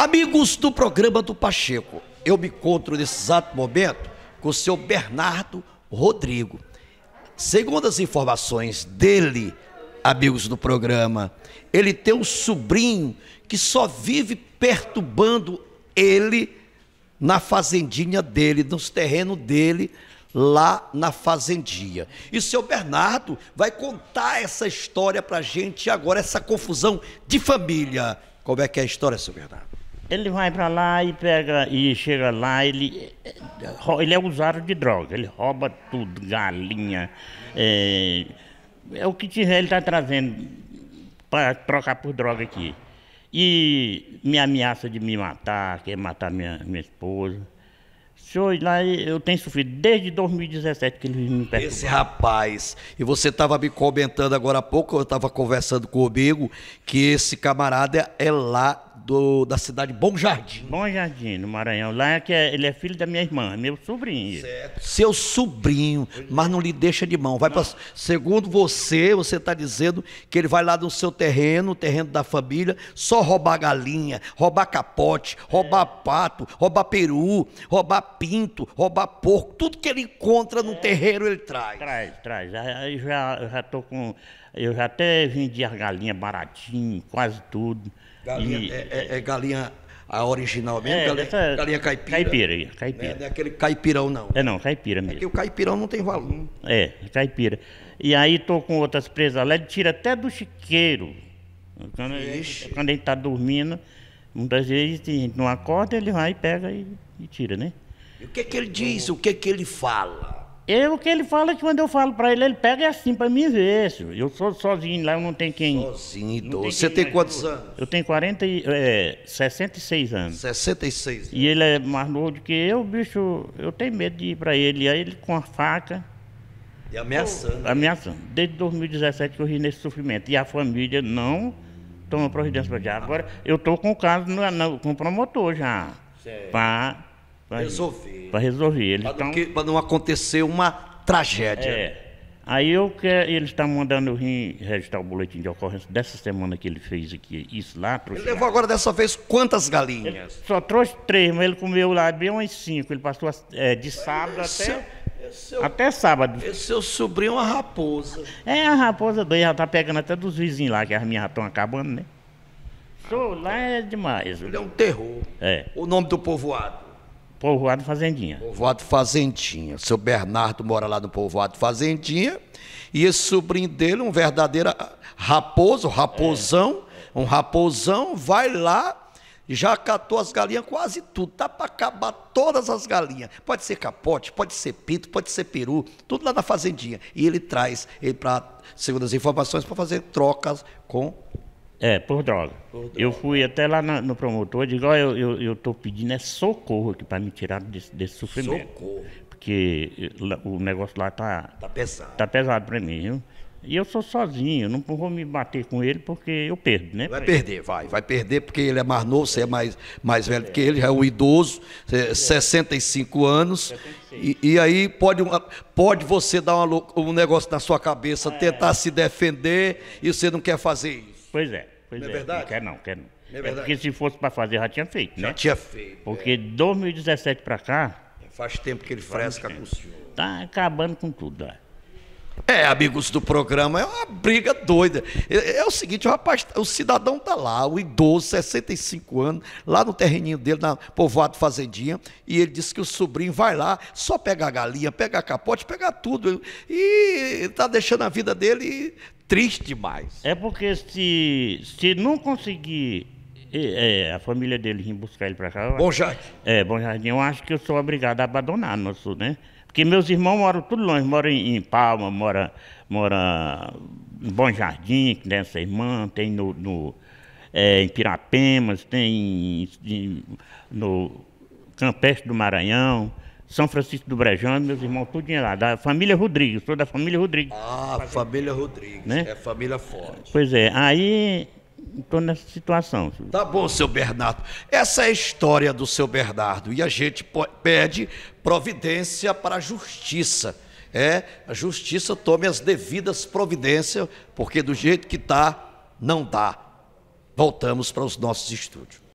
Amigos do programa do Pacheco, eu me encontro nesse exato momento com o seu Bernardo Rodrigo. Segundo as informações dele, amigos do programa, ele tem um sobrinho que só vive perturbando ele na fazendinha dele, nos terrenos dele, lá na fazendinha. E seu Bernardo vai contar essa história para gente agora, essa confusão de família. Como é que é a história, seu Bernardo? Ele vai para lá e pega e chega lá, ele, eh, ele é usado de droga, ele rouba tudo, galinha. É, é o que tiver ele está trazendo para trocar por droga aqui. E me ameaça de me matar, quer matar minha, minha esposa. Senhor, lá eu tenho sofrido desde 2017 que ele me perturbou. Esse rapaz, e você estava me comentando agora há pouco, eu estava conversando comigo, que esse camarada é, é lá do, da cidade Bom Jardim. Bom Jardim, no Maranhão. Lá é que é, ele é filho da minha irmã, meu sobrinho. Certo. Seu sobrinho, mas não lhe deixa de mão. Vai pra, segundo você, você está dizendo que ele vai lá no seu terreno, o terreno da família, só roubar galinha, roubar capote, roubar é. pato, roubar peru, roubar pinto, roubar porco. Tudo que ele encontra no é. terreiro, ele traz. Traz, traz. Aí já, já tô com. Eu já até vendi as galinhas baratinho, quase tudo. Galinha, e, é, é, é, é, galinha a original mesmo? É, galinha, dessa, é galinha caipira? Caipira, é caipira. Não é aquele caipirão, não. É, não, caipira mesmo. É que o caipirão não tem valor. É, caipira. E aí estou com outras presas lá, ele tira até do chiqueiro. Quando, ele, quando ele está dormindo, muitas vezes a gente não acorda, ele vai, pega e, e tira, né? E o que, que ele diz? O que, que ele fala? Eu, o que ele fala é que quando eu falo pra ele, ele pega assim pra mim ver. Senhor. Eu sou sozinho lá, eu não tenho quem. Sozinho, idoso. Você tem quantos anos? Eu tenho 40, é, 66 anos. 66. Anos. E ele é mais novo do que eu, bicho. Eu tenho medo de ir pra ele. Aí ele com a faca. E ameaçando. Eu, ameaçando. Desde 2017 que eu ri nesse sofrimento. E a família não toma providência pra já. Agora, eu tô com o caso no, no, com o promotor já. Certo. Pra Pra resolver. Para resolver. Eles para, tão... para não acontecer uma tragédia. É. Aí eu quero, ele está mandando vir registrar o boletim de ocorrência dessa semana que ele fez aqui, isso lá. Trouxe ele levou agora dessa vez quantas galinhas? Ele só trouxe três, mas ele comeu lá bem umas cinco. Ele passou é, de sábado é esse até, seu, até sábado. Esse seu é sobrinho é uma raposa. É, a raposa doida já está pegando até dos vizinhos lá, que as minhas já estão acabando, né? Sou, lá é demais. Ele é um terror. É. O nome do povoado. Povoado Fazendinha. Povoado Fazendinha. Seu Bernardo mora lá no Povoado Fazendinha. E esse sobrinho dele, um verdadeiro raposo, raposão, é. um raposão, vai lá já catou as galinhas quase tudo, dá para acabar todas as galinhas. Pode ser capote, pode ser pito, pode ser peru, tudo lá na fazendinha. E ele traz, ele para segundo as informações, para fazer trocas com é, por droga. por droga. Eu fui até lá no, no promotor e digo, ó, eu, eu, eu tô pedindo é socorro aqui para me tirar desse, desse sofrimento. Socorro. Porque eh, o negócio lá tá. Tá pesado. Tá pesado para mim, viu? E eu sou sozinho, não vou me bater com ele porque eu perdo, né? Vai perder, vai. Vai perder porque ele é mais novo, você é mais, mais velho que é. ele, já é um idoso, é 65 anos. E, e, aí pode, pode você dar uma, um negócio na sua cabeça, é. tentar é. se defender e você não quer fazer isso. Pois é. Pois não é, é verdade? Não quer não, quer não. não é, é, porque se fosse para fazer, já tinha feito, né? Já tinha feito. É. Porque é. 2017 para cá... Faz tempo que ele fresca com o senhor. Está acabando com tudo, ó. É, amigos do programa, é uma briga doida. É, é o seguinte, o rapaz, o cidadão tá lá, o idoso, 65 anos, lá no terreninho dele, na povoado Fazendinha, e ele disse que o sobrinho vai lá, só pegar a galinha, pegar capote, pegar tudo. E tá deixando a vida dele triste demais. É porque se, se não conseguir é, a família dele vir buscar ele para cá. Bom Jardim. É, Bom Jardim, eu acho que eu sou obrigado a abandonar nosso, né? Porque meus irmãos moram tudo longe, moram em, Palma, moram mora em Bom Jardim, que tem essa irmã, tem no, no é, em Pirapemas, tem em, no Campestre do Maranhão, são Francisco do Brejão, meus irmãos, tudo em lá. Da família Rodrigues, sou da família Rodrigues. Ah, família Rodrigues, né? é família forte. Pois é, aí estou nessa situação. Tá bom, seu Bernardo. Essa é a história do seu Bernardo e a gente pede providência para a justiça. É, a justiça tome as devidas providências, porque do jeito que está, não dá. Voltamos para os nossos estúdios.